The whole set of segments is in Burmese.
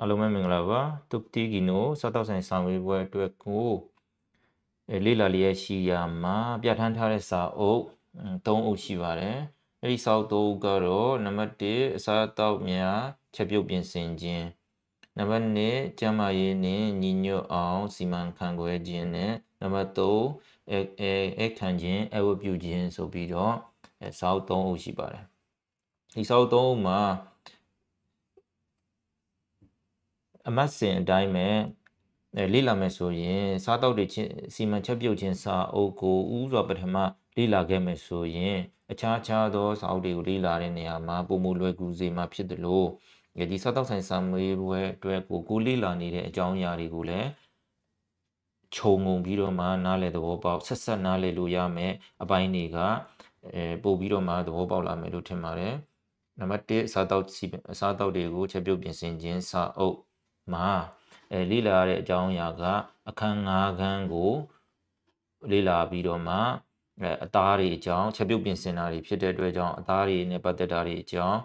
အားလုံးပဲမင်္ဂလာပါတုတ်တီဂီနိုစားတောက်ဆိုင်ဆောင်ဝေးပွဲအတွက်ကိုအဲလေးလာလျက်ရှိရာမှာပြဋ္ဌာန်းထားတဲ့စာအုပ်၃အုပ်ရှိပါတယ်အဲ့ဒီစာအုပ်၃အုပ်ကတော့နံပါတ်၁အစားတောက်များချက်ပြုတ်ပြင်ဆင်ခြင်းနံပါတ်2ကျန်းမာရေးနှင့်ညီညွတ်အောင်စီမံခန့်ခွဲခြင်းနဲ့နံပါတ်3အဲအဲအဲခံခြင်းအဝတ်ပြုခြင်းဆိုပြီးတော့စောက်3အုပ်ရှိပါတယ်ဒီစောက်3အုပ်မှာအမတ်စင်အတိုင်းပဲလေ့လာမယ်ဆိုရင်စားတောက်တွေချင်းစီမံချက်ပြုတ်ခြင်းစာအုပ်ကိုဥစွာပထမလေ့လာခဲ့မယ်ဆိုရင်အခြားခြားသောစာအုပ်တွေကိုလေ့လာတဲ့နေရာမှာပုံမလွယ်ကူစေမှာဖြစ်သလိုဒီစားတောက်ဆိုင်စာမေးပွဲအတွက်ကိုကိုလေ့လာနေတဲ့အကြောင်းအရာတွေကိုလည်းခြုံငုံပြီးတော့မှနားလည်သဘောပေါက်ဆက်ဆက်နားလည်လို့ရမယ်အပိုင်းတွေကအဲပို့ပြီးတော့မှသဘောပေါက်လာမယ်လို့ထင်ပါတယ်နံပါတ်1စားတောက်စားတောက်တွေကိုချက်ပြုတ်ပြင်ဆင်ခြင်းစာအုပ်မှာအဲလေ့လာရတဲ့အကြောင်းအရာကအခန်း၅ခန်းကိုလေ့လာပြီးတော့မှအဲအသားတွေအကြောင်းချက်ပြုတ်ပြင်ဆင်တာတွေဖြစ်တဲ့အတွက်ကြောင့်အသားတွေနဲ့ပတ်သက်တာတွေအကြောင်း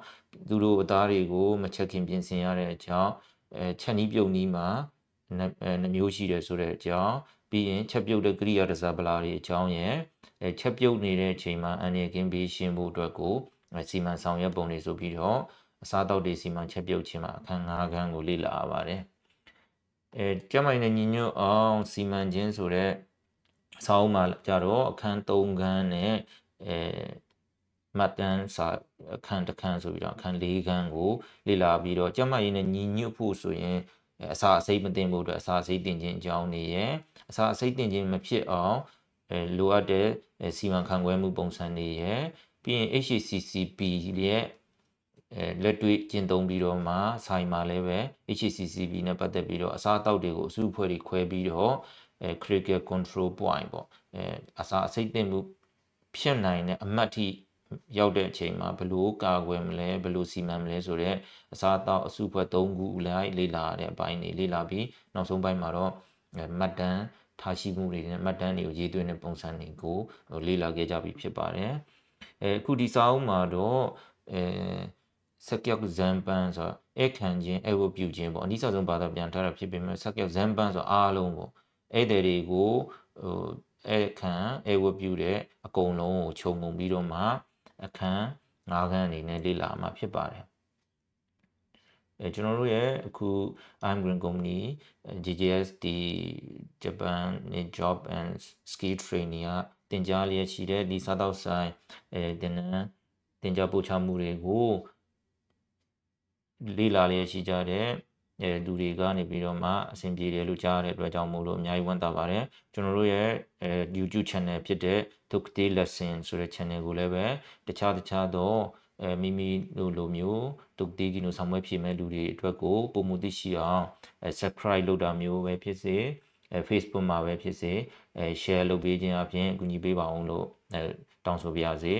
သူတို့အသားတွေကိုမချက်ခင်ပြင်ဆင်ရတဲ့အကြောင်းအဲချက်နီးပြုတ်နီးမှာနှမျိုးရှိတယ်ဆိုတဲ့အကြောင်းပြီးရင်ချက်ပြုတ်တဲ့ကရိယာတစားပလာတွေအကြောင်းရယ်အဲချက်ပြုတ်နေတဲ့အချိန်မှာအန်ရကင်းဘေးရှင်းဖို့အတွက်ကိုစီမံဆောင်ရွက်ပုံတွေဆိုပြီးတော့အစားအသောက်တွေစီမံချက်ပြုတ်ခြင်းမှာအခန်း၅ခန်းကို လေ့လာပါတယ်။အဲကျမိုင်းနဲ့ညီညွတ်အောင်စီမံခြင်းဆိုတဲ့ဆောင်းမှာကြတော့အခန်း၃ခန်းနဲ့အဲမတ်တန်စာအခန်းတစ်ခန်းဆိုပြီးတော့အခန်း၄ခန်းကိုလေ့လာပြီးတော့ကျမရင်းနဲ့ညီညွတ်ဖို့ဆိုရင်အစာအစိတ်မတင်ဖို့အတွက်အစာအစိတ်တင်ခြင်းအကြောင်းနေရယ်အစာအစိတ်တင်ခြင်းမဖြစ်အောင်လိုအပ်တဲ့စီမံခန့်ခွဲမှုပုံစံနေရယ်ပြီးရင် HCCP ရဲ့အဲလက်တွေ့ကျင့်သုံးပြီးတော့မှဆိုင်မှာလည်းပဲ HCCB နဲ့ပတ်သက်ပြီးတော့အစားအသောက်တွေကိုအစုအဖွဲ့တွေခွဲပြီးတော့အဲ critical control point ပေါ့အဲအစားအစိတ်သင့်မှုဖြစ်နိုင်တဲ့အမှတ်ထိရောက်တဲ့အချိန်မှာဘလို့ကာကွယ်မလဲဘလို့စီမံမလဲဆိုတော့အစားအသောက်အစုအဖွဲ့၃ခုလိုက်လေ့လာတဲ့အပိုင်းတွေလေ့လာပြီးနောက်ဆုံးပိုင်းမှာတော့မတ်တန်းထားရှိမှုတွေနဲ့မတ်တန်းတွေကိုရေးသွင်းတဲ့ပုံစံတွေကိုလေ့လာခဲ့ကြပြီးဖြစ်ပါတယ်အဲအခုဒီစာအုပ်မှာတော့အဲစက်ကြောက်ဇမ်ပန်ဆိုတာအဲ့ခံခြင်းအဲ့ဝပြုခြင်းပေါ့အနိစ္စဆုံးဘာသာပြန်ထားတာဖြစ်ပေမဲ့စက်ကြောက်ဇမ်ပန်ဆိုတာအားလုံးပေါ့အဲ့တဲ့တွေကိုဟိုအဲ့ခံအဲ့ဝပြုတဲ့အကုန်လုံးကိုခြုံငုံပြီးတော့မှအခန်းငါးခန်းအနေနဲ့လေ့လာမှာဖြစ်ပါတယ်အဲကျွန်တော်တို့ရဲ့အခု I'm Green Company GGS ဒီ Japan Job and Skill Training ကတင်ကြားလျက်ရှိတဲ့ဒီစားတောက်ဆိုင်အဲတင်နန်းတင်ကြားပို့ချမှုတွေကိုလေ့လာလျက်ရှိကြတဲ့အဲလူတွေကနေပြီးတော့မှအဆင်ပြေတယ်လို့ကြားရတဲ့အတွက်ကြောင့်မို့လို့အများကြီးဝမ်းသာပါတယ်ကျွန်တော်တို့ရဲ့အဲ YouTube channel ဖြစ်တဲ့ Tukti Lesson ဆိုတဲ့ channel ကိုလည်းပဲတခြားတခြားသောအဲမိမိတို့လိုမျိုးတုတ်တေးကီနိုဆောင်ပွဲဖြစ်မဲ့လူတွေအတွက်ကိုပုံမှုသိရှိအောင်အဲ subscribe လုပ်တာမျိုးပဲဖြစ်စေအဲ Facebook မှာပဲဖြစ်စေအဲ share လုပ်ပေးခြင်းအပြင်အကူအညီပေးပါအောင်လို့အဲတောင်းဆိုပါရစေ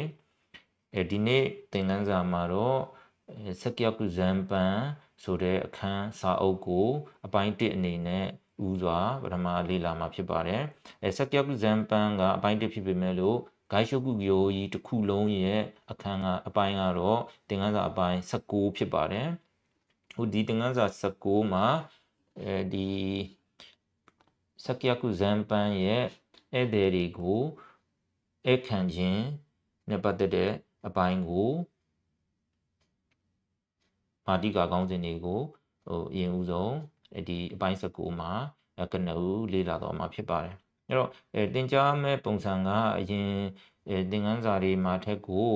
အဲဒီနေ့သင်ခန်းစာမှာတော့စကယကုဇံပံဆိုတဲ့အခန်းစာအုပ်ကို အပိုင်း1အနေနဲ့ဥစွာပထမလေ့လာမှာဖြစ်ပါတယ်။အဲစကယကုဇံပံကအပိုင်း1ဖြစ်ပေမဲ့လို့ဂိုင်းရှုကုယောကြီးတစ်ခုလုံးရဲ့အခန်းကအပိုင်းကတော့တင်ကန်းစာအပိုင်း16ဖြစ်ပါတယ်။ဟိုဒီတင်ကန်းစာ16မှာအဲဒီစကယကုဇံပန်ရဲ့ဧည့်သည်တွေကိုဧကန်ခြင်းနဲ့ပတ်သက်တဲ့အပိုင်းကိုအာတိကာကောင်းစဉ်တွေကိုဟိုအရင်ဦးဆုံးဒီအပိုင်း19မှာကနဦးလေ့လာတော့မှာဖြစ်ပါတယ်အဲ့တော့အဲတင်ကြားမဲ့ပုံစံကအရင်သင်ခန်းစာတွေမှာထက်ကို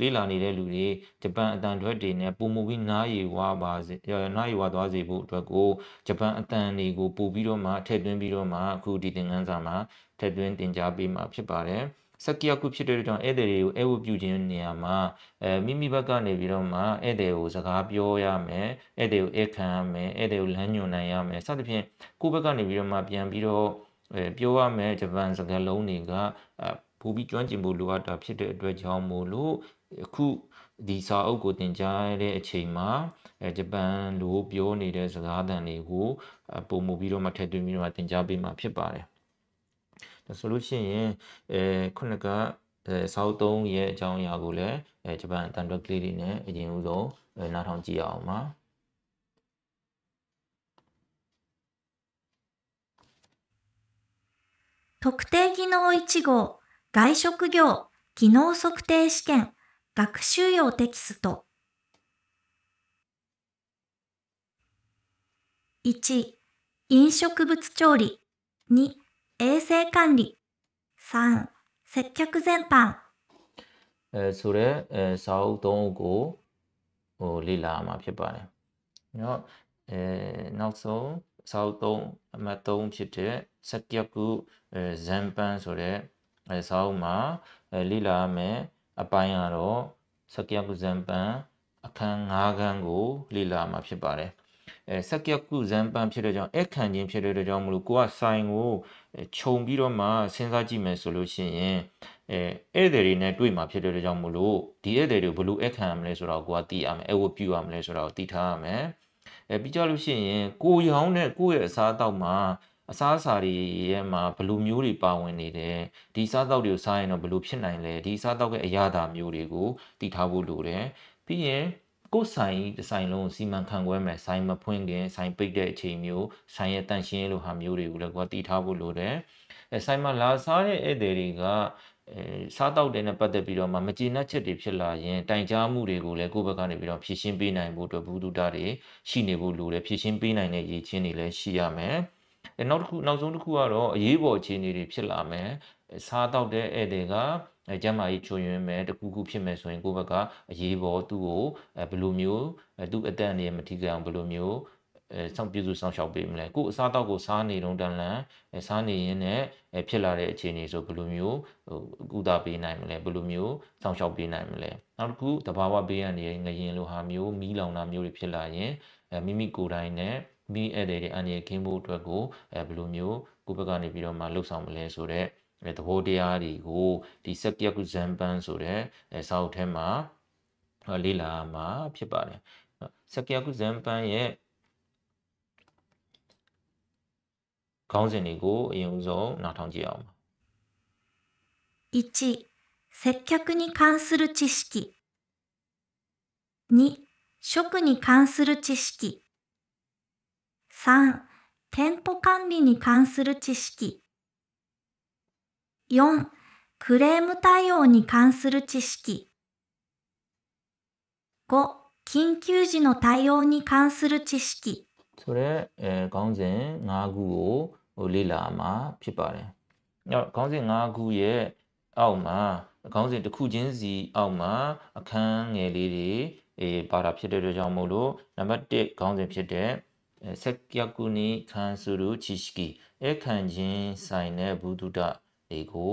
လေ့လာနေတဲ့လူတွေဂျပန်အတန်ထွက်တွေနဲ့ပုံမူပြီးနားရီဝါပါစေနားရီဝါသွားစေဖို့အတွက်ကိုဂျပန်အတန်တွေကိုပို့ပြီးတော့မှထည့်သွင်းပြီးတော့မှအခုဒီသင်ခန်းစာမှာထည့်သွင်းတင်ကြားပေးမှာဖြစ်ပါတယ်။စကီယကုဖြစ်တဲ့အတွက်ဧည့်သည်တွေကိုအဲဝပြုခြင်းနေရာမှာအဲမိမိဘက်ကနေပြီးတော့မှဧည့်သည်ကိုစကားပြောရမယ်ဧည့်သည်ကိုဧခံရမယ်ဧည့်သည်ကိုလမ်းညွှန်နိုင်ရမယ်စသဖြင့်ကိုယ့်ဘက်ကနေပြီးတော့မှပြန်ပြီးတော့အဲပြောရမယ်ဂျပန်စကားလုံးတွေကပူပြီးကျွမ်းကျင်ဖို့လိုအပ်တာဖြစ်တဲ့အတွက်ကြောင့်မို့လို့အခုဒီစာအုပ်ကိုတင်ကြားတဲ့အချိန်မှာအဲဂျပန်လိုပြောနေတဲ့စကားသံတွေကိုပုံမူပြီးတော့မှထည့်သွင်းပြီးတော့တင်ကြားပေးမှာဖြစ်ပါတယ်ဆိုလို့ရှိရင်အဲခုနကအဲဆောက်သုံးရဲ့အကြောင်းအရာကိုလည်းအဲဂျပန်တန်တွက်ကလေးတွေနဲ့အရင်ဦးဆုံးနားထောင်ကြည့်ရအောင်ပါ特定技能1号、外食業、技能測定試験、学習用テキスト。1、飲食物調理。2、衛生管理3接客全般အဲဆိုတော့အဲစာအုပ်သုံးအုပ်ကိုဟိုလေ့လာမှာဖြစ်ပါတယ်။နော်အဲနောက်ဆုံးစာအုပ်သုံးအမှတ်3ဖြစ်တဲ့စက်တျက်ကုဇမ်ပန်ဆိုတဲ့အဲစာအုပ်မှာအဲလေ့လာမယ်အပိုင်းကတော့စက်တျက်ကုဇမ်ပန်အခန်း၅ခန်းကိုလေ့လာမှာဖြစ်ပါတယ်။အဲစက်ရက်ကုဇံပန်ဖြစ်တဲ့ကြောင့်အခန့်ချင်းဖြစ်တဲ့ကြောင့်မလို့ကိုကဆိုင်ကိုခြုံပြီးတော့မှစဉ်းစားကြည့်မယ်ဆိုလို့ရှိရင်အဲဧည့်သည်တွေနဲ့တွေ့မှာဖြစ်တဲ့ကြောင့်မလို့ဒီဧည့်သည်တွေဘလို့အခန့်ရမလဲဆိုတော့ကိုကသိရမယ်အဲဝတ်ပြုရမလဲဆိုတော့သိထားရမယ်အဲပြီးကြလို့ရှိရင်ကိုရောင်းတဲ့ကိုရဲ့အစားအသောက်မှာအစားအစာတွေရဲ့မှာဘလူမျိုးတွေပါဝင်နေတယ်ဒီစားသောက်တွေကိုစားရင်တော့ဘလူဖြစ်နိုင်လဲဒီစားသောက်ရဲ့အရာသာမျိုးတွေကိုတည်ထားဖို့လိုတယ်ပြီးရင်ကိုယ်ဆိုင်ဒီဇိုင်းလုံးကိုစီမံခန့်ခွဲမယ်ဆိုင်မဖွင့်ခင်ဆိုင်ပိတ်တဲ့အချိန်မျိုးဆိုင်ရဲ့တန့်ရှင်းရေးလိုဟာမျိုးတွေကိုလည်းကိုယ်ကတည်ထားဖို့လိုတယ်အဲဆိုင်မှာလာစားတဲ့ဧည့်သည်တွေကအဲစားတောက်တဲ့နဲ့ပတ်သက်ပြီးတော့မှမကျေနပ်ချက်တွေဖြစ်လာရင်တိုင်ကြားမှုတွေကိုလည်းကိုယ့်ဘက်ကနေပြီးတော့ဖြည့်ရှင်းပေးနိုင်ဖို့အတွက်ဘူးတုဒ္ဒတွေရှိနေဖို့လိုတယ်ဖြည့်ရှင်းပေးနိုင်တဲ့ရည်ချင်းတွေလည်းရှိရမယ်နောက်တစ်ခုနောက်ဆုံးတစ်ခုကတော့အရေးပေါ်အခြေအနေတွေဖြစ်လာမယ်စားတောက်တဲ့ဧည့်သည်ကအဲကျမကြီးချွယွင်းမယ်တခုခုဖြစ်မယ်ဆိုရင်ကိုယ့်ဘက်ကအရေးပေါ်သူ့ကိုအဲဘယ်လိုမျိုးသူ့အသက်အနေနဲ့မထိခိုက်အောင်ဘယ်လိုမျိုးအဲဆောင်ပြည့်စုံဆောင်ရှောက်ပေးမလဲကို့အစားအသောက်ကိုစားနေတော့တန်လန်အဲစားနေရင်းနဲ့အဲဖြစ်လာတဲ့အခြေအနေဆိုဘယ်လိုမျိုးဟိုကုသပေးနိုင်မလဲဘယ်လိုမျိုးဆောင်ရှောက်ပေးနိုင်မလဲနောက်တစ်ခုတဘာဝပေးရနေတဲ့ငရင်လိုဟာမျိုးမီးလောင်တာမျိုးတွေဖြစ်လာရင်အဲမိမိကိုယ်တိုင်နဲ့မိအဲ့တဲ့အန်ရခင်းဖို့အတွက်ကိုအဲဘယ်လိုမျိုးကိုယ့်ဘက်ကနေပြီးတော့မှလှုပ်ဆောင်မလဲဆိုတော့သဘောတရားတွေကိုဒီစက်ပြက်ကုဇံပန်းဆိုတဲ့စာအုပ်ထဲမှာလေ့လာမှာဖြစ်ပါတယ်စက်ပြက်ကုဇံပန်းရဲ့ခေါင်းစဉ်တွေကိုအရင်ဆုံးနားထောင်ကြည့်အောင်1接客に関する知識2食に関する知識3店舗管理に関する知識 4. クレーム対応に関する知識。5. 緊急時の対応に関する知識。それ、えー、ガウンゼン、ナーグを、オリラーマー、ピッパレ。ガウンゼン、ナーグへ、アウマー、ガウンゼン、トクジンゼン、アウマー、アカン、エリリ、エバラピッテル、ジャモロ、ナバテ、ガウンゼン、ピッテル。セキヤクに関する知識。え、漢人サイネ、ブドゥダ、တွေကို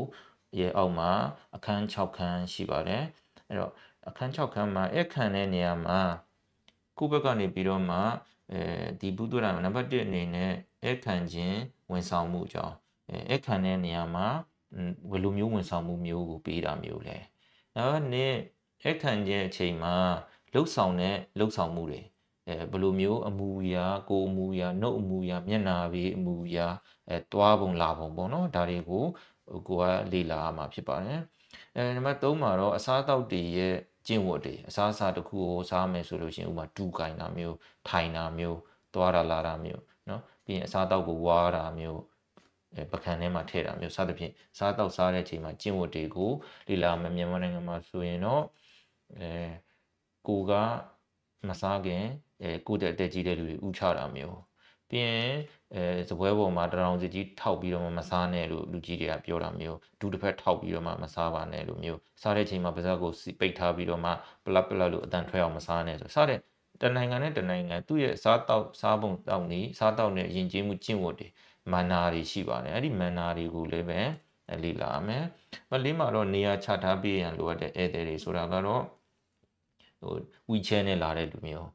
ရဲ့အောက်မှာအခန်း6ခန်းရှိပါတယ်အဲ့တော့အခန်း6ခန်းမှာအခန်းတဲ့နေရာမှာကိုယ့်ဘက်ကနေပြီးတော့မှအဲဒီဘုဒ္ဓရာနံပါတ်1အနေနဲ့အခန်းခြင်းဝန်ဆောင်မှုအကြောင်းအခန်းတဲ့နေရာမှာဝလူမျိုးဝန်ဆောင်မှုမျိုးကိုပေးတာမျိုးလဲနောက်နဲ့အခန်းခြင်းအချိန်မှာလှုပ်ဆောင်တဲ့လှုပ်ဆောင်မှုတွေအဲဘလိုမျိုးအမူအရာကိုအမူအရာနှုတ်အမူအရာ မျက်နာပြီးအမူအရာအဲတွားပုံလာပုံပေါ့နော်ဒါတွေကိုဟိုကိုကလေ့လာရမှာဖြစ်ပါတယ်အဲနံပါတ်3မှာတော့အစားအသောက်တွေရဲ့ကျင့်ဝတ်တွေအစားအစာတစ်ခုကိုစားမယ်ဆိုလို့ရှိရင်ဥပမာတူကင်တာမျိုးထိုင်တာမျိုး သွားတာလာတာမျိုးเนาะပြီးရင်အစားအသောက်ကိုဝါတာမျိုးပကံထဲမှာထည့်တာမျိုးစသဖြင့်စားတော့စားတဲ့အချိန်မှာကျင့်ဝတ်တွေကိုလေ့လာမယ်မြန်မာနိုင်ငံမှာဆိုရင်တော့အဲကိုကမစားခင်အဲကိုတက်တက်ကြီးတဲ့လူတွေဥချတာမျိုးပြီးရင်အဲစပွဲပေါ်မှာတရောင်စီကြီးထောက်ပြီးတော့မှမစားနဲ့လို့လူကြီးတွေကပြောတာမျိုးဒူတစ်ဖက်ထောက်ပြီးတော့မှမစားပါနဲ့လို့မျိုးစားတဲ့ချိန်မှာပါးစပ်ကိုပိတ်ထားပြီးတော့မှပလပ်ပလပ်လို့အတန်ထွက်အောင်မစားနဲ့ဆိုစားတဲ့တနိုင်ငံနဲ့တနိုင်ငံသူ့ရဲ့စားတောက်စားပုံတောက်နေစားတောက်နဲ့ယဉ်ကျေးမှုကျင့်ဝတ်တွေမန္နာတွေရှိပါတယ်အဲ့ဒီမန္နာတွေကိုလည်းပဲလေ့လာမယ်မလေးမှာတော့နေရာချထားပေးရန်လိုအပ်တဲ့ဧည့်သည်တွေဆိုတာကတော့ဟို WeChat နဲ့လာတဲ့လူမျိုး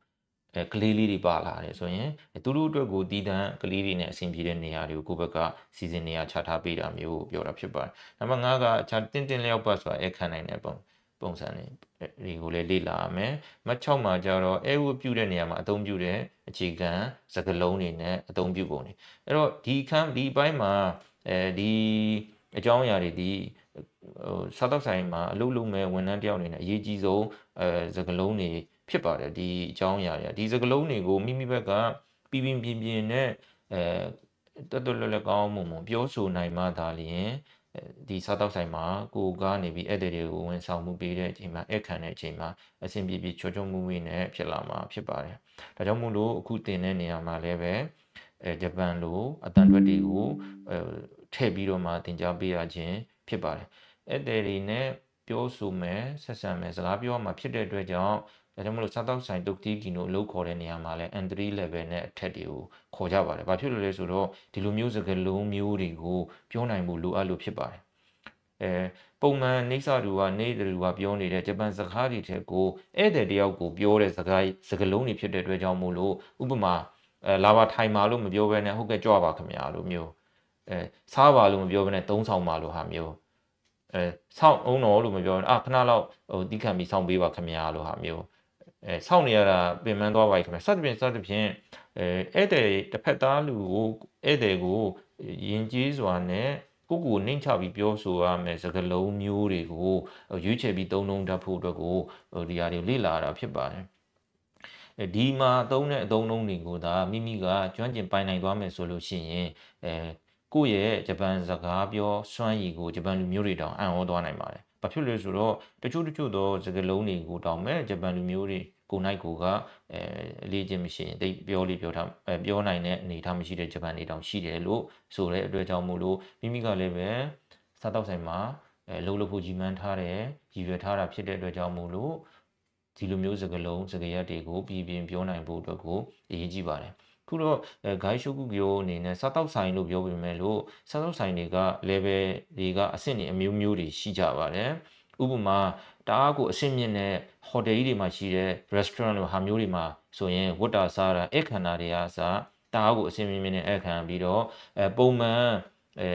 အဲကလေးလေးတွေပါလာတယ်ဆိုရင်သူတို့အတွက်ကိုတည်တံ့ကလေးတွေနဲ့အဆင်ပြေတဲ့နေရာတွေကိုကိုယ့်ဘက်ကစီစဉ်နေရာချထားပေးတာမျိုးကိုပြောတာဖြစ်ပါတယ်။နံပါတ်5ကတင်းတင်းလျောက်ပတ်ဆိုတာအဲခံနိုင်တဲ့ပုံပုံစံတွေကိုလည်းလေ့လာရမယ်။မတ်6မှာကျတော့အဲဝပြုတဲ့နေရာမှာအသုံးပြုတဲ့အခြေခံစကားလုံးတွေနဲ့အသုံးပြုပုံတွေ။အဲ့တော့ဒီခန်းဒီပိုင်းမှာအဲဒီအကြောင်းအရာတွေဒီဟိုစားတော့ဆိုင်မှာအလုပ်လုပ်မဲ့ဝန်ထမ်းတယောက်အနေနဲ့အရေးကြီးဆုံးအဲစကားလုံးတွေဖြစ်ပါတယ်ဒီအကြောင်းအရာတွေဒီစကလုံးတွေကိုမိမိဘက်ကပြင်းပြင်းပြင်းနဲ့အဲတွတ်တွတ်လွတ်လွတ်ကောင်းမှုမှုပြောဆိုနိုင်မှသာလျင်ဒီစားတောက်ဆိုင်မှာကိုကနေပြီးအဲ့ဒီတွေကိုဝန်ဆောင်မှုပေးတဲ့အချိန်မှာအဲ့ခံတဲ့အချိန်မှာအဆင်ပြေပြေချောချောမူမူနဲ့ဖြစ်လာမှာဖြစ်ပါတယ်။ဒါကြောင့်မို့လို့အခုတင်တဲ့နေရာမှာလည်းပဲအဲဂျပန်လို အတန်တွက်တွေကိုအဲထည့်ပြီးတော့မှတင် जा ပေးရခြင်း ဖြစ်ပါတယ်။အဲ့ဒီတွေနဲ့ပြောဆိုမယ်ဆက်ဆံမယ်စကားပြောမှဖြစ်တဲ့အတွက်ကြောင့်ဒါကြောင့်မလို့စားတောက်ဆိုင်တုတ်တီကီနိုအလုပ်ခေါ်တဲ့နေရာမှာလဲ N3 level နဲ့အထက်တွေကိုခေါ်ကြပါတယ်။ဘာဖြစ်လို့လဲဆိုတော့ဒီလိုမျိုးစကားလုံးမျိုးတွေကိုပြောနိုင်ဖို့လိုအပ်လို့ဖြစ်ပါတယ်။အဲပုံမှန်နေစာတူကနေတူကပြောနေတဲ့ဂျပန်စကားတွေတဲ့ကိုဧည့်သည်တယောက်ကိုပြောတဲ့စကားစကားလုံးတွေဖြစ်တဲ့အတွက်ကြောင့်မို့လို့ဥပမာအဲလာပါထိုင်ပါလို့မပြောဘဲနဲ့ဟုတ်ကဲ့ကြွပါခင်ဗျာလို့မျိုးအဲစားပါလို့မပြောဘဲနဲ့သုံးဆောင်ပါလို့ဟာမျိုးအဲဆောင်းအောင်တော်လို့မပြောဘဲအာခဏလောက်ဟိုတီးခံပြီးဆောင်းပေးပါခင်ဗျာလို့ဟာမျိုးအဲစောင့်နေရတာပင်ပန်းသွားပါပြီခင်ဗျစသဖြင့်စသဖြင့်အဲဧည့်သည်တစ်ဖက်သားလူကိုဧည့်သည်ကိုယဉ်ကျေးစွာနဲ့ကိုကိုနှိမ့်ချပြီးပြောဆိုရမယ်စကားလုံးမျိုးတွေကိုရွေးချယ်ပြီးသုံးလုံးတတ်ဖို့အတွက်ကိုဒီဟာတွေလေ့လာတာဖြစ်ပါတယ်ဒီမှာသုံးတဲ့အသုံးလုံးတွေကိုဒါမိမိကကျွမ်းကျင်ပိုင်နိုင်သွားမယ်ဆိုလို့ရှိရင်အဲကိုယ့်ရဲ့ဂျပန်စကားပြောစွမ်းရည်ကိုဂျပန်လူမျိုးတွေတောင်အံ့ဩသွားနိုင်ပါတယ်ဘာဖြစ်လဲဆိုတော့တချို့တချို့သောစကလုံးတွေကိုတောင်းမဲ့ဂျပန်လူမျိုးတွေကိုနိုင်ကိုကအဲအလေးချင်းမရှိရင်တိတ်ပြောလေးပြောထားပြောနိုင်တဲ့အနေထားမရှိတဲ့ဂျပန်နေတောင်ရှိတယ်လို့ဆိုတဲ့အတွက်ကြောင့်မို့လို့မိမိကလည်းပဲစားတောက်ဆိုင်မှာအဲလှုပ်လှုပ်ဖို့ကြီးမှန်းထားတယ်ရည်ရွယ်ထားတာဖြစ်တဲ့အတွက်ကြောင့်မို့လို့ဒီလိုမျိုးစကလုံးစကရက်တွေကိုပြည်ပြင်ပြောနိုင်ဖို့အတွက်ကိုအရေးကြီးပါတယ်ခုတော့ဂိုင်းရှုကုကီယိုအနေနဲ့စားတောက်ဆိုင်လို့ပြောပေမဲ့လို့စားတောက်ဆိုင်တွေက level တွေကအဆင့်တွေအမျိုးမျိုးတွေရှိကြပါတယ်ဥပမာတအားကိုအဆင့်မြင့်တဲ့ဟိုတယ်ကြီးတွေမှာရှိတဲ့ restaurant လိုဟာမျိုးတွေမှာဆိုရင်ဝတ်တာစားတာအခမ်းအနားတွေအားစားတအားကိုအဆင့်မြင့်မြင့်နဲ့အခမ်းပြီးတော့အဲပုံမှန်အဲ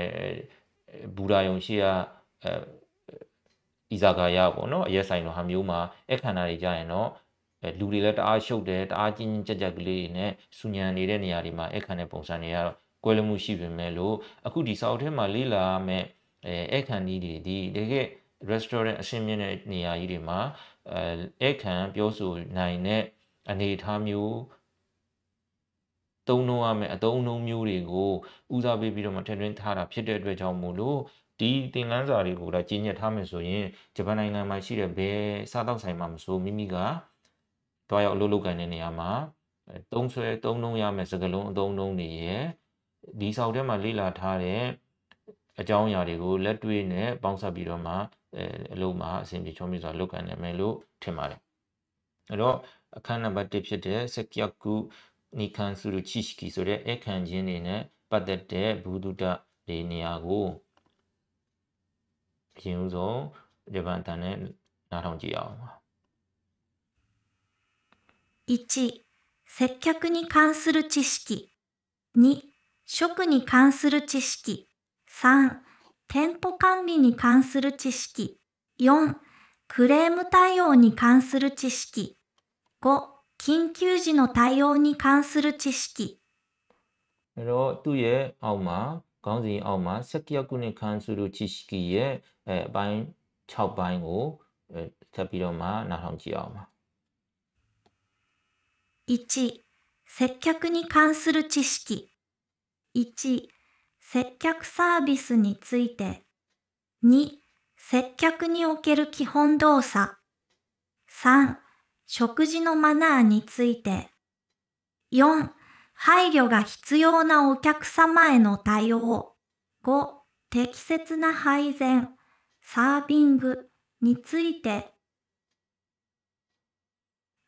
ဘူရာယုံရှိရအဲအီဇာဂါယာပေါ့နော်အရက်ဆိုင်လိုဟာမျိုးမှာအခမ်းအနားတွေကြရင်တော့အဲလူတွေလည်းတအားရှုပ်တယ်တအားကြီးကြီးကြက်ကြက်ကလေးနဲ့စူညံနေတဲ့နေရာတွေမှာအဲ့ခံတဲ့ပုံစံတွေကတော့ကွဲလွဲမှုရှိပေမဲ့လို့အခုဒီစာအုပ်ထဲမှာလေ့လာမဲ့အဲအဲ့ခံကြီးတွေဒီတကယ် restaurant အရှင်းမြင့်တဲ့နေရာကြီးတွေမှာအဲအဲ့ခံပြောဆိုနိုင်တဲ့အနေအထားမျိုးတုံးလုံးရမယ်အတုံးလုံးမျိုးတွေကိုဦးစားပေးပြီးတော့မှထည့်သွင်းထားတာဖြစ်တဲ့အတွက်ကြောင့်မို့လို့ဒီသင်ခန်းစာတွေကိုလည်းကြီးညက်ထားမယ်ဆိုရင်ဂျပန်နိုင်ငံမှာရှိတဲ့ဘယ်စားတောက်ဆိုင်မှာမဆိုမိမိကတွားရောက်အလုပ်လုပ်ကန်တဲ့နေရာမှာသုံးဆွဲသုံးလုံးရမယ်စကလုံးအသုံးလုံးတွေရဲ့ဒီဆောက်ထဲမှာလေ့လာထားတဲ့အကြောင်းအရာတွေကိုလက်တွေ့နဲ့ပေါင်းစပ်ပြီးတော့မှအဲအလုပ်မှာအဆင်ပြေချောမီစွာလုပ်ကန်နိုင်မယ်လို့ထင်ပါတယ်။အဲတော့အခန်းနံပါတ်1ဖြစ်တဲ့စကယကုနိခန်ဆူရချီရှိကီဆိုတဲ့အခန်းချင်းတွေနဲ့ပတ်သက်တဲ့ဘူဒုတတွေနေရာကိုအရင်ဆုံးဂျပန်တန်နဲ့နားထောင်ကြည့်အောင်ပါ1、接客に関する知識。2、食に関する知識。3、店舗管理に関する知識。4、クレーム対応に関する知識。5、緊急時の対応に関する知識。えと、とえ、あま、ခေါင်းစဉ်အောက်မえ、ာစက်ရောက်က1、接客に関する知識。1、接客サービスについて。2、接客における基本動作。3、食事のマナーについて。4、配慮が必要なお客様への対応。5、適切な配膳、サービングについて。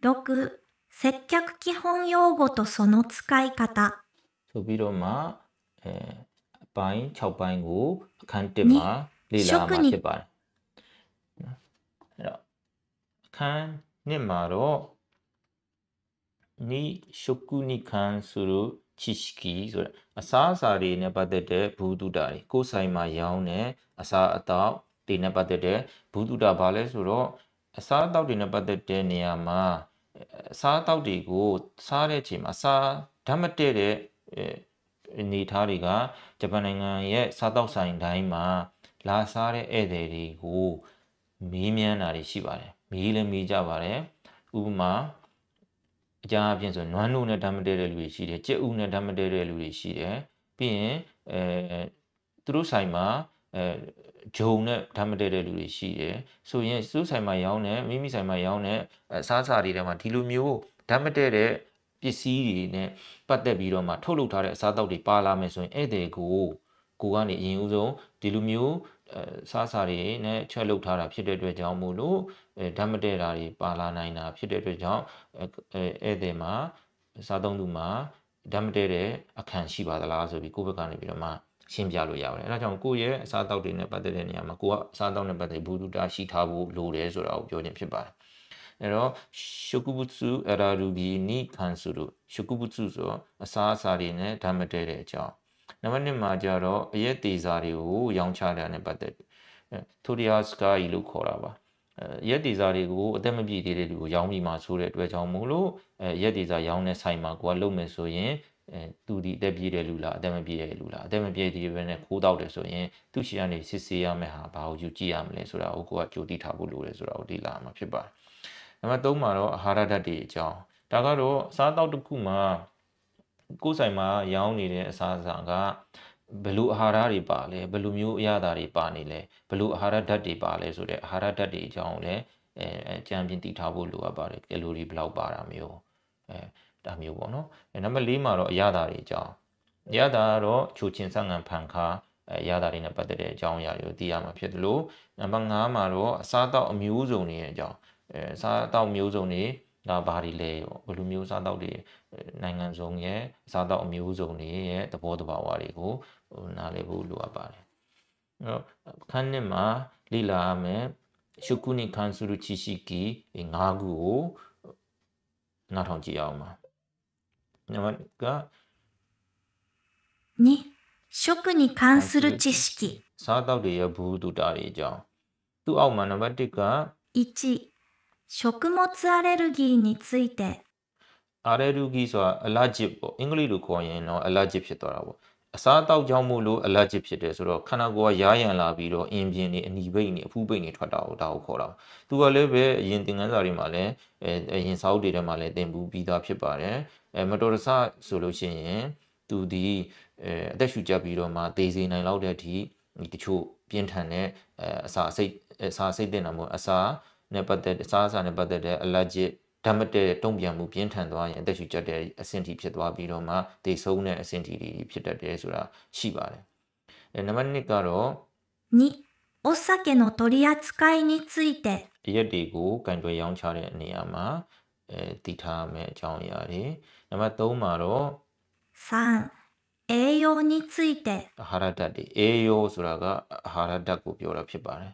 6、接客基本用語とその使い方。そびろま、え、バイン、チャオバインを、カンテマ、リラマテバイ。カンネマロ、に、食に関する知識、それ、アサーサーリネバデデ、ブドダリ、コサイマヤオネ、アサータウ、デネバデデ、ブドダバレスロ、アサーダウデネバデデネヤマ、စားတောက်တွေကိုစားတဲ့အချိန်မှာစားဓာတ်မတည့်တဲ့အနေထားတွေကဂျပန်နိုင်ငံရဲ့စားတောက်ဆိုင်တိုင်းမှာ လာစားတဲ့ဧည့်သည်တွေကိုမေးမြန်းတာတွေရှိပါတယ်မေးလည်းမေးကြပါတယ်ဥပမာအကြအပြင်ဆိုနွမ်းနို့နဲ့ဓာတ်မတည့်တဲ့လူတွေရှိတယ်ကြက်ဥနဲ့ဓာတ်မတည့်တဲ့လူတွေရှိတယ်ပြီးရင်အဲသူတို့ဆိုင်မှာအဲဂျုံနဲ့ဓာတ်မတည့်တဲ့လူတွေရှိတယ်ဆိုရင်သူ့ဆိုင်မှာရောင်းတဲ့မိမိဆိုင်မှာရောင်းတဲ့အစားအစာတွေထဲမှာဒီလိုမျိုးဓာတ်မတည့်တဲ့ပစ္စည်းတွေနဲ့ပတ်သက်ပြီးတော့မှထုတ်လုပ်ထားတဲ့အစားအသောက်တွေပါလာမယ်ဆိုရင်ဧည့်သည်ကိုကိုကနေအရင်ဦးဆုံးဒီလိုမျိုးစားစာတွေနဲ့ချက်လုပ်ထားတာဖြစ်တဲ့အတွက်ကြောင့်မို့လို့ဓာတ်မတည့်တာတွေပါလာနိုင်တာဖြစ်တဲ့အတွက်ကြောင့်ဧည့်သည်မှာစားသုံးသူမှာဓာတ်မတည့်တဲ့အခန့်ရှိပါသလားဆိုပြီးကိုယ့်ဘက်ကနေပြီးတော့မှရှင်းပြလို့ရပါတယ်အဲဒါကြောင့်ကိုယ့်ရဲ့အစားအသောက်တွေနဲ့ပတ်သက်တဲ့နေရာမှာကိုကအစားအသောက်နဲ့ပတ်သက်ဘူဒူတာရှိထားဖို့လိုတယ်ဆိုတာကိုပြောခြင်းဖြစ်ပါတယ်အဲတော့ရှုကုပုစုအရာရူဘီနိခံစုလို့ရှုကုပုစုဆိုအစားအစာတွေနဲ့ဓာတ်မတည့်တဲ့အကြောင်းနံပါတ်1မှာကြတော့အရက်သေးစာတွေကိုရောင်းချတာနဲ့ပတ်သက်ထိုဒီယာစကာကြီးလို့ခေါ်တာပါရက်ဒီဇာတွေကိုအသက်မပြည့်သေးတဲ့လူကိုရောင်းပြီးမှဆိုတဲ့အတွက်ကြောင့်မို့လို့ရက်ဒီဇာရောင်းတဲ့ဆိုင်မှာကိုကလုံမယ်ဆိုရင်အဲသူဒီအသက်ပြည့်တဲ့လူလားအသက်မပြည့်တဲ့လူလားအသက်မပြည့်သေးဘဲနဲ့ခိုးတောက်တယ်ဆိုရင်သူ့ရှိကနေစစ်ဆေးရမယ့်ဟာဘာကိုယူကြည့်ရမလဲဆိုတာကိုကိုကကြိုတိထားဖို့လိုတယ်ဆိုတာကိုဒီလာမှာဖြစ်ပါတယ်။နံပါတ်3မှာတော့အာဟာရဓာတ်တွေအကြောင်းဒါကတော့အစားအသောက်တစ်ခုမှာကိုယ်ဆိုင်မှာ ရောင်းနေတဲ့အစားအစာကဘယ်လိုအာဟာရတွေပါလဲဘယ်လိုမျိုးအရာတွေပါနေလဲဘယ်လိုအာဟာရဓာတ်တွေပါလဲဆိုတဲ့အာဟာရဓာတ်တွေအကြောင်းကိုလည်းအဲအကြံပြင်တည်ထားဖို့လိုအပ်ပါတယ်ကယ်လိုရီဘယ်လောက်ပါတာမျိုးအဲဒါမျိုးပေါ့နော်နံပါတ်၄မှာတော့အရသာတွေအကြောင်းအရသာကတော့ချိုချင်ဆန်ငံဖန်ခါအရသာတွေနဲ့ပတ်သက်တဲ့အကြောင်းအရာတွေကိုသိရမှာဖြစ်သလိုနံပါတ်၅မှာတော့အစားအသောက်အမျိုးစုံတွေရဲ့အကြောင်းအဲအစားအသောက်မျိုးစုံတွေဒါဘာတွေလဲပေါ့ဘယ်လိုမျိုးစားတောက်တွေနိုင်ငံစုံရဲ့စားတောက်အမျိုးစုံတွေရဲ့သဘောတဘာဝတွေကိုဟိုနားလည်ဖို့လိုအပ်ပါတယ်အဲတော့ခန်းနှစ်မှာလေ့လာရမယ်ရှုကုနိခန်းစုရုချီရှိကီ၅ခုကိုနားထောင်ကြည့်အောင်ပါが2食に関する知識さあどうでやぶどだれじゃとあおまな食物アレルギーについてアレルギーはアラジップ英語で言うとアラジップしてたらばအစားအသောက်ကြောင့်မို့လို့ allergic ဖြစ်တယ်ဆိုတော့ခန္ဓာကိုယ်ကရားရံလာပြီးတော့အင်းပြင်းနေအနီပိတ်နေအဖူးပိတ်နေထွက်တာကိုဒါကိုခေါ်တာ။သူကလည်းပဲအရင်သင်ခန်းစာတွေမှာလည်းအဲအရင်စာအုပ်တွေထဲမှာလည်းသင်ဘူးပြီးသားဖြစ်ပါတယ်။အဲမတော်တဆဆိုလို့ရှိရင်သူဒီအဲအသက်ရှူကြပြီးတော့မှသေစေနိုင် လောက်တဲ့အထိတချို့ပြင်းထန်တဲ့အစာစိတ်အစာစိတ်တင်တာမို့အစာနဲ့ပတ်သက်အစာအစာနဲ့ပတ်သက်တဲ့ allergic ဓာတ်မတည့်တုံ့ပြန်မှုပြင်းထန်သွားရင်အသက်ရှူကျတဲ့အဆင့်ထိဖြစ်သွားပြီးတော့မှသေဆုံးတဲ့အဆင့်ထိတွေဖြစ်တတ်တယ်ဆိုတာရှိပါတယ်။အဲနံပါတ်1ကတော့2お酒の取り扱いについてရက်တွေကိုကင်တွယ်ရောင်းချတဲ့အနေအမှာအဲတည်ထားမယ်အကြောင်းအရာတွေနံပါတ်3မှာတော့3栄養についてအာဟာရဓာတ်တွေ栄養ဆိုတာကအာဟာရဓာတ်ကိုပြောတာဖြစ်ပါတယ်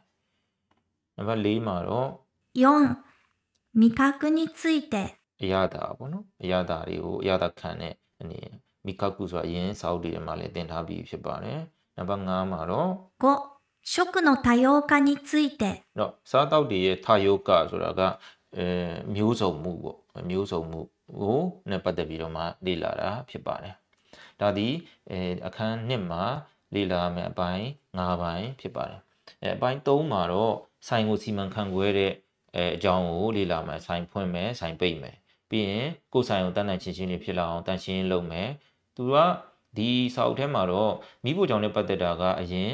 နံပါတ်4မှာတော့4味覚についてအရာတာပေါ့နော်အရာတာတွေကိုအရာတာခံတဲ့အနေနဲ့မိကကုဆိုတာအရင်စာအုပ်တွေထဲမှာလည်းသင်ထားပြီးဖြစ်ပါတယ်နံပါတ်5မှာတော့5食の多様化についてတော့စားတောက်တွေရဲ့多様化ဆိုတာကအဲမျိုးစုံမှုပေါ့မျိုးစုံမှုကိုနဲ့ပတ်သက်ပြီးတော့မှလေ့လာတာဖြစ်ပါတယ်ဒါသည်အဲအခန်း1မှာလေ့လာမယ့်အပိုင်း5ပိုင်းဖြစ်ပါတယ်အဲအပိုင်း3မှာတော့ဆိုင်ကိုစီမံခန့်ခွဲတဲ့အဲအကြောင်းကိုလေ့လာမယ်ဆိုင်ဖွင့်မယ်ဆိုင်ပိတ်မယ်ပြီးရင်ကိုယ်ဆိုင်ကိုတန်တန်ချင်းချင်းလေးဖြစ်လာအောင်တန်ရှင်းလုပ်မယ်သူကဒီစာအုပ်ထဲမှာတော့မိဖို့ကြောင့်နဲ့ပတ်သက်တာကအရင်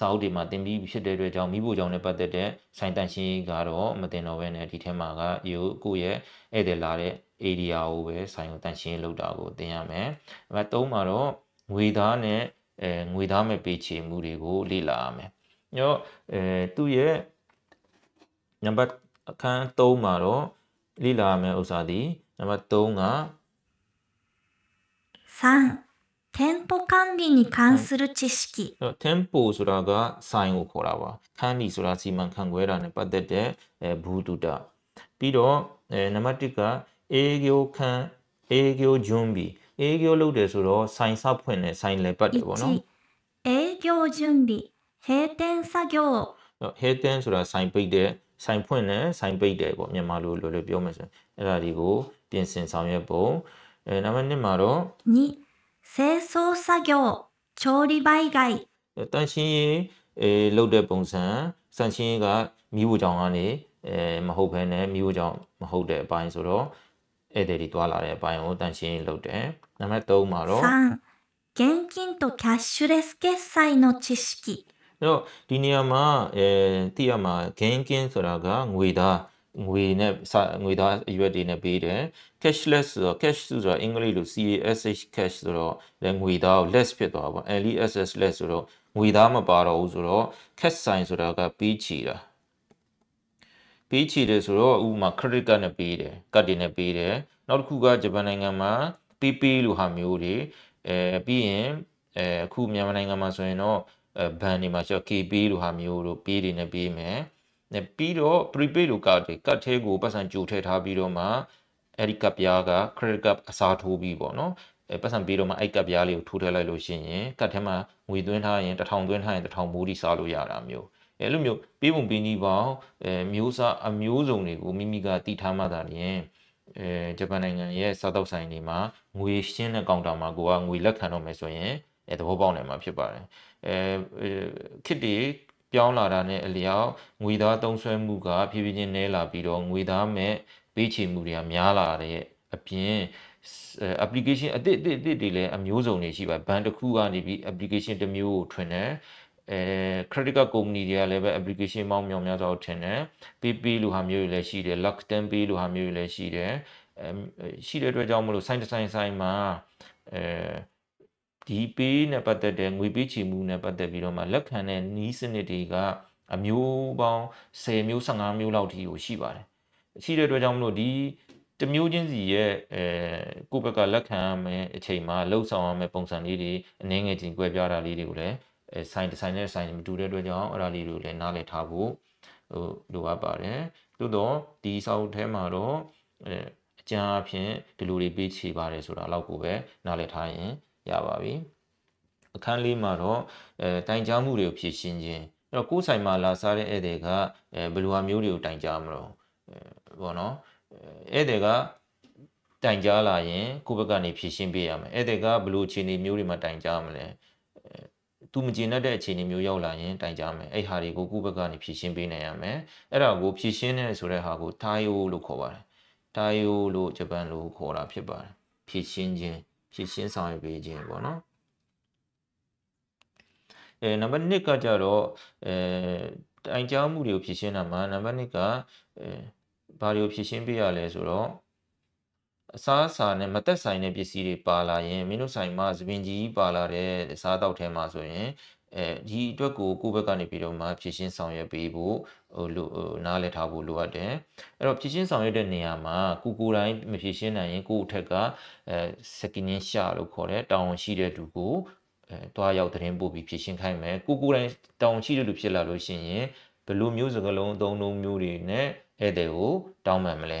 စာအုပ်တွေမှာတင်ပြီးဖြစ်တဲ့အတွက်ကြောင့်မိဖို့ကြောင့်နဲ့ပတ်သက်တဲ့ဆိုင်တန်ရှင်းကတော့မတင်တော့ဘဲနဲ့ဒီထဲမှာကယူကိုယ့်ရဲ့ဧည့်သည်လာတဲ့ area ကိုပဲဆိုင်ကိုတန်ရှင်းလုပ်တာကိုတင်ရမယ်။အဲသုံးမှာတော့ငွေသားနဲ့အဲငွေသားမဲ့ပေးချေမှုတွေကိုလေ့လာရမယ်။ညောအဲသူ့ရဲ့နံပါတ်အခန်း3မှာတော့လိလာမယ့်ဥစ္စာသည်နံပါတ်3က3店舗管理に関する知識。店舗ဆိုတာကဆိုင်ကိုခေါ်တာပါ။管理ဆိုတာစီမံခန့်ခွဲတာနဲ့ပတ်သက်တဲ့အဲဘူတုတ။ပြီးတော့အဲနံပါတ်1က営業ခံ営業準備営業လုပ်တယ်ဆိုတော့ဆိုင်ဆောက်ဖွင့်တယ်ဆိုင်လည်းပတ်တယ်ပေါ့နော်။営業準備閉店作業閉店ဆိုတာဆိုင်ပိတ်တဲ့ဆိုင်ဖွင့်တယ်ဆိုင်ပိတ်တယ်ပေါ့မြန်မာလိုလိုလိုပြောမယ်ဆိုရင်အဲ့ဒါတွေကိုပြင်ဆင်ဆောင်ရွက်ပုံအဲနံပါတ်1မှာတော့2清掃作業調理場外တန်ရှင်းရေးအဲလုပ်တဲ့ပုံစံဆန်ရှင်းရေးကမိဖို့ကြောင့်ကနေအဲမဟုတ်ဘဲနဲ့မိဖို့ကြောင့်မဟုတ်တဲ့အပိုင်းဆိုတော့ဧည့်သည်တွေတွာလာတဲ့အပိုင်းကိုတန်ရှင်းရေးလုပ်တယ်နံပါတ်3မှာတော့3現金とキャッシュレス決済の知識အဲ့တော့ဒီနေရာမှာအဲတိရမှာ gain kin ဆိုတာကငွေသားငွေနဲ့ငွေသားအရွက်တွေနဲ့ပေးတယ် cashless ဆိုတော့ cash ဆိုတော့အင်္ဂလိပ်လို cash cash ဆိုတော့လည်းငွေသားကို less ဖြစ်သွားပါဘူး less less ဆိုတော့ငွေသားမပါတော့ဘူးဆိုတော့ cash sign ဆိုတာကပေးချီတာပေးချီတယ်ဆိုတော့ဥပမာ credit card နဲ့ပေးတယ်ကတ်တွေနဲ့ပေးတယ်နောက်တစ်ခုကဂျပန်နိုင်ငံမှာ PayPay လိုဟာမျိုးတွေအဲပြီးရင်အဲအခုမြန်မာနိုင်ငံမှာဆိုရင်တော့ဘန်တွေမှာရှိတော့ KB တို့ဟာမျိုးတို့ပေးတွေနဲ့ပေးမယ်။ပြီးတော့ prepaid တို့ကတ်တွေကတ်သေးကိုပတ်စံကြိုထည့်ထားပြီးတော့မှအဲ့ဒီကတ်ပြားက credit card အစားထိုးပြီးပေါ့နော်။အဲပတ်စံပေးတော့မှအဲ့ကတ်ပြားလေးကိုထိုးထည့်လိုက်လို့ရှိရင်ကတ်ထဲမှာငွေသွင်းထားရင်တစ်ထောင်သွင်းထားရင်တစ်ထောင်မိုးဒီစားလို့ရတာမျိုး။အဲလိုမျိုးပေးပုံပေးနည်းပေါင်းအဲမျိုးစားအမျိုးစုံတွေကိုမိမိကတည်ထားမှသာလျှင်အဲဂျပန်နိုင်ငံရဲ့စားတောက်ဆိုင်တွေမှာငွေရှင်းတဲ့ကောင်တာမှာကိုကငွေလက်ခံတော့မယ်ဆိုရင်အဲသဘောပေါက်နိုင်မှာဖြစ်ပါတယ်။အဲခစ်တီပြောင်းလာတာနဲ့အလျောက်ငွေသားသုံးဆွဲမှုကဖြည်းဖြည်းချင်းနည်းလာပြီးတော့ငွေသားမဲ့ပေးချေမှုတွေကများလာတဲ့အပြင် application အတစ်အတစ်အတစ်တွေလည်းအမျိုးစုံတွေရှိပါဘဏ်တစ်ခုကနေပြီး application တစ်မျိုးကိုထွင်တယ်အဲ credit card company တွေကလည်းပဲ application မောင်းမြောင်များစွာထင်တယ် PayPay လိုဟာမျိုးတွေလည်းရှိတယ် Lockton Pay လိုဟာမျိုးတွေလည်းရှိတယ်အဲရှိတဲ့အတွက်ကြောင့်မလို့ sign design sign မှာအဲဒီပေးနဲ့ပတ်သက်တဲ့ငွေပေးချေမှုနဲ့ပတ်သက်ပြီးတော့မှလက်ခံတဲ့နီးစနစ်တွေကအမျိုးပေါင်း10မျိုး15မျိုးလောက်ထိကိုရှိပါတယ်ရှိတဲ့အတွက်ကြောင့်မလို့ဒီတမျိုးချင်းစီရဲ့အဲကိုယ့်ဘက်ကလက်ခံရမယ်အချိန်မှာလှုပ်ဆောင်ရမယ်ပုံစံလေးတွေအနည်းငယ်ချင်းကွဲပြားတာလေးတွေကိုလည်းအဲဆိုင်ဒီဇိုင်းနဲ့ဆိုင်မတူတဲ့အတွက်ကြောင့်အဲ့ဒါလေးတွေကိုလည်းနားလည်ထားဖို့ဟိုလိုအပ်ပါတယ်သို့တော့ဒီစာအုပ်ထဲမှာတော့အဲအကြမ်းအဖြစ်ဒီလိုတွေပေးချေပါတယ်ဆိုတာလောက်ကိုပဲနားလည်ထားရင်ရပါပြီအခန်းလေးမှာတော့အဲတိုင်ကြားမှုတွေကိုဖြည့်ရှင်းခြင်းအဲ့တော့ကိုယ်ဆိုင်မှာလာစားတဲ့ဧည့်သည်ကအဲဘယ်လိုဟာမျိုးတွေကိုတိုင်ကြားမလို့ဘောနော်ဧည့်သည်ကတိုင်ကြားလာရင်ကိုယ့်ဘက်ကနေဖြည့်ရှင်းပေးရမယ်ဧည့်သည်ကဘယ်လိုအခြေအနေမျိုးတွေမှာတိုင်ကြားမလဲသူမကျေနပ်တဲ့အခြေအနေမျိုးရောက်လာရင်တိုင်ကြမယ်အဲ့ဟာတွေကိုကိုယ့်ဘက်ကနေဖြည့်ရှင်းပေးနိုင်ရမယ်အဲ့ဒါကိုဖြည့်ရှင်းတဲ့ဆိုတဲ့ဟာကို Taiyo လို့ခေါ်ပါတယ် Taiyo လို့ဂျပန်လိုခေါ်တာဖြစ်ပါတယ်ဖြည့်ရှင်းခြင်းဖြည့်ရှင်းဆောင်ရွက်ပေးခြင်းပေါ့နော်အဲနံပါတ်1ကကြတော့အဲတိုင်ကြားမှုတွေကိုဖြည့်ရှင်းတာမှာနံပါတ်1ကအဲဘာတွေကိုဖြည့်ရှင်းပေးရလဲဆိုတော့အစားအစာနဲ့မသက်ဆိုင်တဲ့ပစ္စည်းတွေပါလာရင်မင်းတို့ဆိုင်မှာသပင်ကြီးပါလာတဲ့စားတောက်ထဲမှာဆိုရင်အဲဒီအတွက်ကိုကိုယ့်ဘက်ကနေပြီးတော့မှဖြည့်ရှင်းဆောင်ရွက်ပေးဖို့ဟိုလိုနားလည်ထားဖို့လိုအပ်တယ်အဲ့တော့ဖြည့်ရှင်းဆောင်ရွက်တဲ့နေရာမှာကိုကိုယ်တိုင်းမဖြည့်ရှင်းနိုင်ရင်ကိုယ့်အထက်ကအဲစကင်းရင်းရှာလို့ခေါ်တဲ့တောင်းရှိတဲ့သူကိုအဲတွားရောက်သတင်းပို့ပြီးဖြည့်ရှင်းခိုင်းမယ်ကိုကိုယ်တိုင်းတောင်းရှိတဲ့လူဖြစ်လာလို့ရှိရင်ဘယ်လိုမျိုးစကလုံးအသုံးလုံးမျိုးတွေနဲ့ဧည့်သည်ကိုတောင်းပန်မလဲ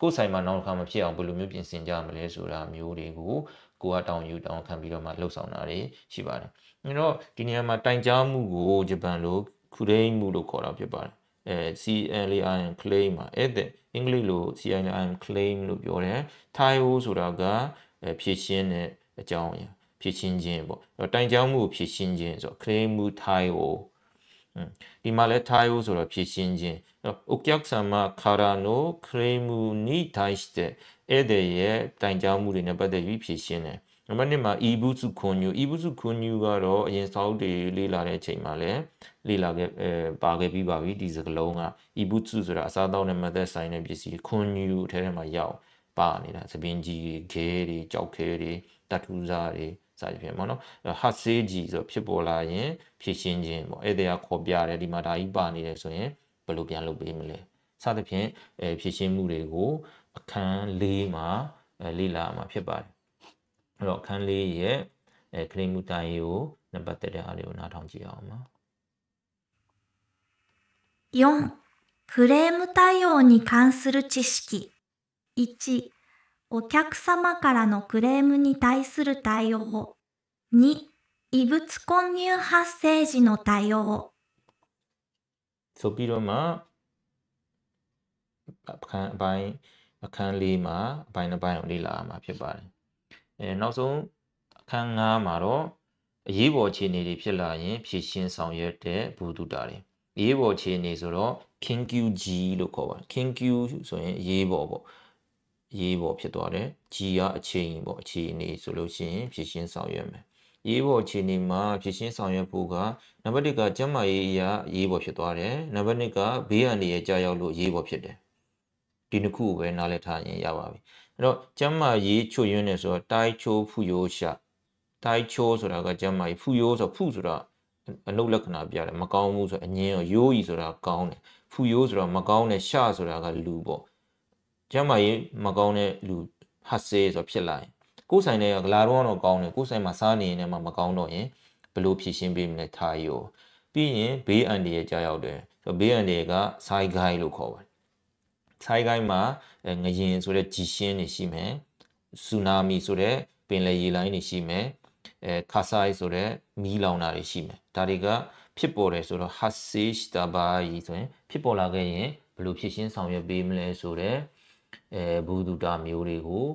ကိုယ်ဆိုင်မှာနောက်တစ်ခါမဖြစ်အောင်ဘယ်လိုမျိုးပြင်ဆင်ကြမလဲဆိုတာမျိုးတွေကိုကိုကတောင်းယူတောင်းခံပြီးတော့မှလှုပ်ဆောင်တာတွေရှိပါတယ်အဲ့တော့ဒီနေရာမှာတိုင်ကြားမှုကိုဂျပန်လိုခုဒိမှုလို့ခေါ်တာဖြစ်ပါတယ်အဲ CLIN claim ပါအဲ့တဲ့အင်္ဂလိပ်လို CLIN claim လို့ပြောတယ် Thai ဆိုတာကဖြည့်ရှင်းတဲ့အကြောင်းအရာဖြည့်ရှင်းခြင်းပေါ့အဲ့တော့တိုင်ကြားမှုဖြည့်ရှင်းခြင်းဆိုတော့ claim မှု Thai ဒီမှာလဲ Thai ဆိုတော့ဖြည့်ရှင်းခြင်းအဲ့တော့ Okyaksama Karano claim に対してဧည့်သည်ရဲ့တိုင်ကြားမှုတွေနဲ့ပတ်သက်ပြီးဖြည့်ရှင်းတယ်နံပါတ်1မှာ Ibusu Kunyu Ibusu Kunyu ကတော့အရင်စာအုပ်တွေလေ့လာတဲ့အချိန်မှာလည်းလေ့လာခဲ့အဲပါခဲ့ပြီးပါပြီဒီစကားလုံးက Ibusu ဆိုတာအစားအသောက်နဲ့မသက်ဆိုင်တဲ့ပစ္စည်း Kunyu အထဲထဲမှာရောက်ပါနေတာသပင်းကြီးခဲတွေကြောက်ခဲတွေတတ်ထူးစားတွေစာကြည့်ပြန်ပေါ့နော်ဟာဆေးကြီးဆိုဖြစ်ပေါ်လာရင် ဖြည့်ရှင်းခြင်းပေါ့အဲ့ဒါကခေါ်ပြတယ်ဒီမှာဒါကြီးပါနေတယ်ဆိုရင်ဘယ်လိုပြန်လုပ်ပေးမလဲစသဖြင့်အဲဖြည့်ရှင်းမှုတွေကိုအခန်း၄မှာလေ့လာမှာဖြစ်ပါတယ်အဲ့တော့ခန်းလေးရဲ့အဲခရိမ4クレーム対応に関する知識1お客様からのクレームに対する対応2異物混入発生時の対応そびろまあ、あかんあばいあかんりまあばいのအဲနောက်ဆုံးအခန်း9မှာတော့အရေးပေါ်ခြေအနေတွေဖြစ်လာရင်ဖြည့်ရှင်းဆောင်ရွက်တဲ့ဘူတုတာတွေအရေးပေါ်ခြေအနေဆိုတော့ king qg လို့ခေါ်ပါ king q ဆိုရင်အရေးပေါ်ပေါ့အရေးပေါ်ဖြစ်သွားတယ် g ကအချိန်ပေါ့အချိန်အနေဆိုလို့ရှိရင်ဖြည့်ရှင်းဆောင်ရွက်မယ်ရေးပေါ်အခြေအနေမှာဖြစ်ရှင်းဆောင်ရွက်ဖို့ကနံပါတ်1ကကျန်းမာရေးအရာရေးပေါ်ဖြစ်သွားတယ်နံပါတ်2ကဘေးအန္တရာယ်ကြာရောက်လို့ရေးပေါ်ဖြစ်တယ်ဒီနှစ်ခုကိုပဲနားလည်ထားရင်ရပါပြီအဲ့တော့ကျမ်းမာရေးချွေရင်းနေဆိုတော့တိုင်းချိုးဖူယောရှာတိုင်းချိုးဆိုတာကကျမ်းမာရေးဖူယောဆိုဖူဆိုတာအနုလက္ခဏာပြတယ်မကောင်းဘူးဆိုအငင်းရောရိုးဤဆိုတာကောင်းတယ်ဖူယောဆိုတာမကောင်းတဲ့ရှာဆိုတာကလူပေါ့ကျမ်းမာရေးမကောင်းတဲ့လူဟတ်ဆေဆိုဖြစ်လာရင်ကိုယ်ဆိုင်တဲ့ကလာတော့တော့ကောင်းတယ်ကိုယ်ဆိုင်မှာစားနေရင်လည်းမကောင်းတော့ရင်ဘလို့ဖြည့်ရှင်းပေးမလဲထားရောပြီးရင်ဘေးအန္တရာယ်ကြာရောက်တယ်ဆိုဘေးအန္တရာယ်က side guy လို့ခေါ်ပါတယ် side guy မှာငရင်ဆိုတဲ့ဂျီရှင်းတွေရှိမယ်ဆူနာမီဆိုတဲ့ပင်လယ်ရေလိုင်းတွေရှိမယ်အဲခါဆိုင်ဆိုတဲ့မီးလောင်တာတွေရှိမယ်ဒါတွေကဖြစ်ပေါ်တယ်ဆိုတော့ hasish tabai ဆိုရင်ဖြစ်ပေါ်လာခဲ့ရင်ဘယ်လိုဖြစ်ရှင်းဆောင်ရွက်ပေးမလဲဆိုတဲ့အဲဘုဒ္ဓတာမျိုးတွေကို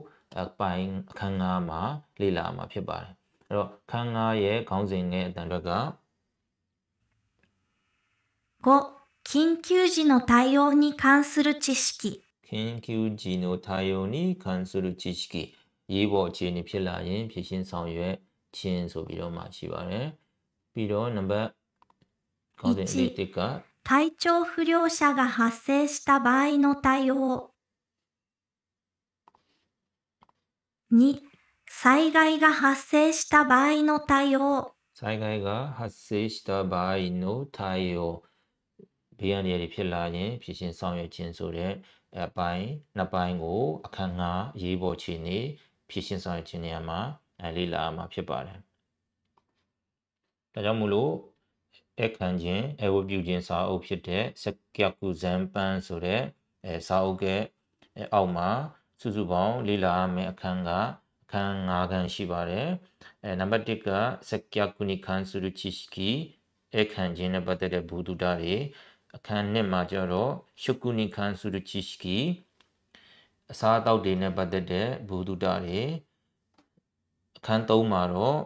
အပိုင်းအခန်း9မှာလေ့လာမှာဖြစ်ပါတယ်အဲ့တော့ခန်း9ရဲ့ခေါင်းစဉ်ငယ်အတန်အတွက်က5緊急時の対応に関する知識研究時の対応に関する知識、ရေးပေါ်အခြေအနေဖြစ်လာရင်ဖြည့်ရှင်းဆောင်ရ体調不良者が発生した場合の対応。2、災害が発生した場合の対応。災害が発生した場合の対応。ဘေးအန္တရာယ်ဖြစ်လာအပိုင်းနှစ်ပိုင်းကို အခန်း၅ရေးပေါ်ခြေနေဖြည့်ရှင်းဆောင်ခြင်းနေရာမှာလေ့လာမှာဖြစ်ပါတယ်။ဒါကြောင့်မို့လို့အခန်းချင်းအဝပြုခြင်းစာအုပ်ဖြစ်တဲ့စကယကုဇံပန်းဆိုတဲ့စာအုပ်ကအောက်မှာစုစုပေါင်းလေ့လာရမယ့်အခန်းကအခန်း၅ခန်းရှိပါတယ်။အဲနံပါတ်1ကစကယကုနိခန်းစုရချီရှိကီအခန်းချင်းနဲ့ပတ်သက်တဲ့ဘူဒ္ဓတာတွေအခန်းနှစ်မှာကျတော့ရှုကုနိခန်စုရချိရှိကီအစားအသောက်တွေနဲ့ပတ်သက်တဲ့ဘူဒုတတွေအခန်း၃မှာတော့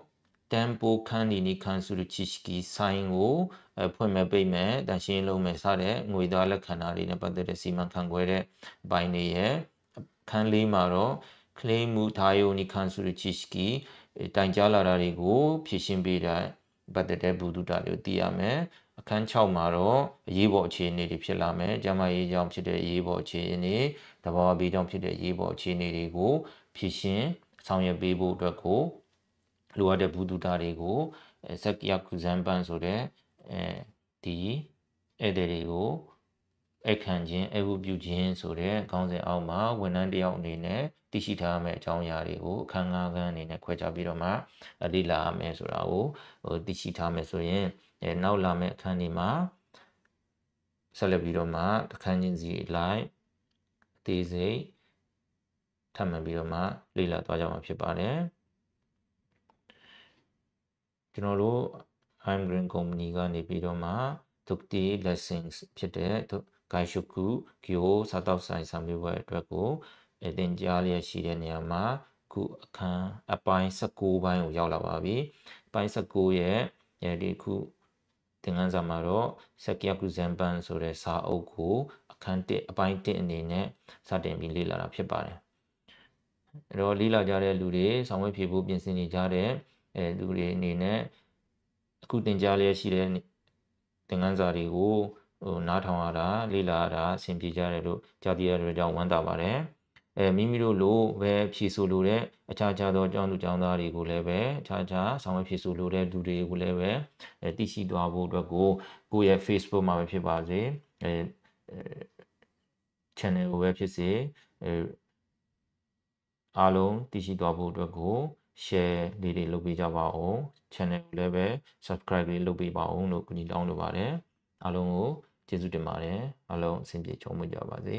တမ်ပိုခန်းနီနီခန်းစုရချိရှိကီဆိုင်ကိုဖွင့်မဲ့ပိတ်မဲ့တန်ရှင်းလုံးမဲ့စတဲ့ငွေသားလက်ခံတာတွေနဲ့ပတ်သက်တဲ့စီမံခန့်ခွဲတဲ့ဘိုင်းတွေရဲ့အခန်း၄မှာတော့ကလေးမှုဒါယိုနီခန်းစုရချိရှိကီတိုင်ကြားလာတာတွေကိုဖြည့်ရှင်းပေးတဲ့ပတ်သက်တဲ့ဘူဒုတတွေကိုသိရမယ်အခန်း6မှာတော့အရေးပေါ်အခြေအနေတွေဖြစ်လာမယ်။ကျမရေးကြောင့်ဖြစ်တဲ့အရေးပေါ်အခြေအနေ၊သဘာဝဘေးကြောင့်ဖြစ်တဲ့အရေးပေါ်အခြေအနေတွေကိုဖြည့်ရှင်းဆောင်ရွက်ပေးဖို့အတွက်ကိုလိုအပ်တဲ့ဘူးတူတာတွေကိုစက်ရကူဇမ်ပန်ဆိုတဲ့အဲဒီဧည့်သည်တွေကိုအခန့်ခြင်းအဝပြုခြင်းဆိုတဲ့ခေါင်းစဉ်အောက်မှာ ဝန်ထမ်းတယောက်အနေနဲ့သိရှိထားရမယ့်အကြောင်းအရာတွေကိုအခန်းငါးခန်းအနေနဲ့ခွဲခြားပြီးတော့မှလေ့လာရမယ်ဆိုတာကိုဟိုသိရှိထားမယ်ဆိုရင်အဲနောက်လာမယ့်အခန်းဒီမှာဆက်လက်ပြီးတော့မှအခန်းချင်းစီလိုက်အသေးစိတ်ထပ်မံပြီးတော့မှလေ့လာသွားကြမှာဖြစ်ပါတယ်ကျွန်တော်တို့ I'm Green Company ကနေပြီးတော့မှ Tukti Lessons ဖြစ်တဲ့ Gaishoku Kyo စာတောက်ဆိုင်စာမေးပွဲအတွက်ကိုအသင်ကြားလျက်ရှိတဲ့နေရာမှာခုအခန်းအပိုင်း16ပိုင်းကိုရောက်လာပါပြီ။ပိုင်း16ရဲ့ဒီခုသင်ခန်းစာမှာတော့ဆက်ကယကုဇမ်ပန်ဆိုတဲ့စာအုပ်ကိုအခန်း1အပိုင်း1အနေနဲ့စတင်ပြီးလေ့လာတာဖြစ်ပါတယ်အဲ့တော့လေ့လာကြတဲ့လူတွေဆောင်ဝေးဖြေဖို့ပြင်ဆင်နေကြတဲ့အဲလူတွေအနေနဲ့အခုသင်ကြားလျက်ရှိတဲ့သင်ခန်းစာတွေကိုဟိုနားထောင်ရတာလေ့လာရတာအဆင်ပြေကြတယ်လို့ကြားသိရတဲ့အတွက်ကြောင့်ဝမ်းသာပါတယ်အဲမိမိတို့လိုပဲဖြည့်ဆိုလိုတဲ့အခြားခြားသောအကြောင်းသူအကြောင်းသားတွေကိုလည်းပဲအခြားခြားဆောင်ရွက်ဖြည့်ဆိုလိုတဲ့လူတွေကိုလည်းပဲအဲသိရှိသွားဖို့အတွက်ကိုကိုယ့်ရဲ့ Facebook မှာပဲဖြစ်ပါစေအဲ channel ကိုပဲဖြစ်စေအဲအားလုံးသိရှိသွားဖို့အတွက်ကို share လေးတွေလုပ်ပေးကြပါဦး channel ကိုလည်းပဲ subscribe လေးလုပ်ပေးပါဦးလို့ကိုကြီးတောင်းလိုပါတယ်အားလုံးကိုကျေးဇူးတင်ပါတယ်အားလုံးအဆင်ပြေချုံးမကြပါစေ